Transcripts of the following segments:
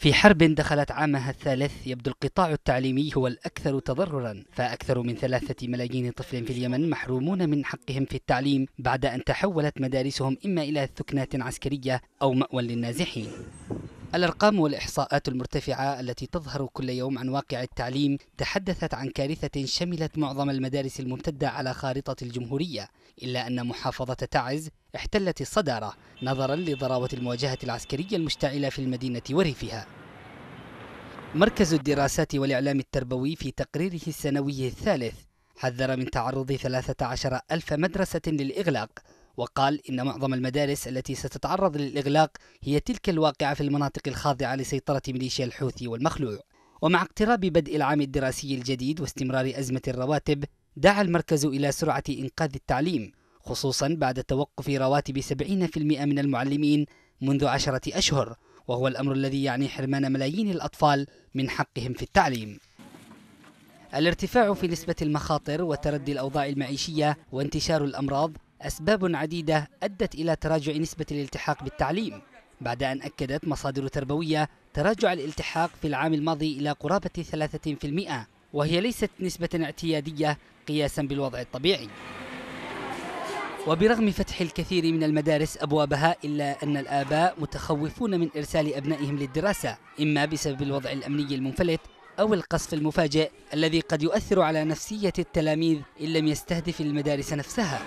في حرب دخلت عامها الثالث يبدو القطاع التعليمي هو الأكثر تضررا فأكثر من ثلاثة ملايين طفل في اليمن محرومون من حقهم في التعليم بعد أن تحولت مدارسهم إما إلى ثكنات عسكرية أو مأوى للنازحين الأرقام والإحصاءات المرتفعة التي تظهر كل يوم عن واقع التعليم تحدثت عن كارثة شملت معظم المدارس الممتدة على خارطة الجمهورية إلا أن محافظة تعز احتلت الصدارة نظرا لضراوة المواجهة العسكرية المشتعلة في المدينة وريفها مركز الدراسات والإعلام التربوي في تقريره السنوي الثالث حذر من تعرض 13 ألف مدرسة للإغلاق وقال إن معظم المدارس التي ستتعرض للإغلاق هي تلك الواقعة في المناطق الخاضعة لسيطرة ميليشيا الحوثي والمخلوع ومع اقتراب بدء العام الدراسي الجديد واستمرار أزمة الرواتب دعا المركز إلى سرعة إنقاذ التعليم خصوصا بعد توقف رواتب 70% من المعلمين منذ عشرة أشهر وهو الأمر الذي يعني حرمان ملايين الأطفال من حقهم في التعليم الارتفاع في نسبة المخاطر وتردي الأوضاع المعيشية وانتشار الأمراض أسباب عديدة أدت إلى تراجع نسبة الالتحاق بالتعليم بعد أن أكدت مصادر تربوية تراجع الالتحاق في العام الماضي إلى قرابة 3% وهي ليست نسبة اعتيادية قياسا بالوضع الطبيعي وبرغم فتح الكثير من المدارس أبوابها إلا أن الآباء متخوفون من إرسال أبنائهم للدراسة إما بسبب الوضع الأمني المنفلت أو القصف المفاجئ الذي قد يؤثر على نفسية التلاميذ إن لم يستهدف المدارس نفسها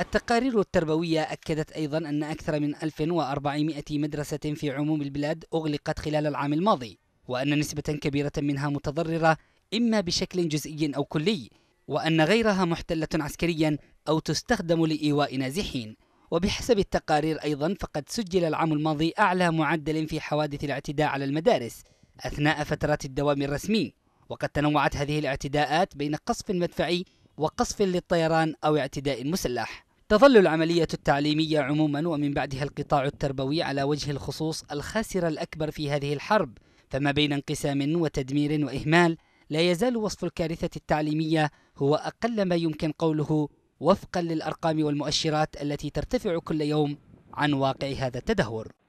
التقارير التربوية أكدت أيضا أن أكثر من 1400 مدرسة في عموم البلاد أغلقت خلال العام الماضي وأن نسبة كبيرة منها متضررة إما بشكل جزئي أو كلي وأن غيرها محتلة عسكريا أو تستخدم لإيواء نازحين وبحسب التقارير أيضا فقد سجل العام الماضي أعلى معدل في حوادث الاعتداء على المدارس أثناء فترات الدوام الرسمي وقد تنوعت هذه الاعتداءات بين قصف مدفعي وقصف للطيران أو اعتداء مسلح تظل العملية التعليمية عموما ومن بعدها القطاع التربوي على وجه الخصوص الخاسر الأكبر في هذه الحرب فما بين انقسام وتدمير وإهمال لا يزال وصف الكارثة التعليمية هو أقل ما يمكن قوله وفقا للأرقام والمؤشرات التي ترتفع كل يوم عن واقع هذا التدهور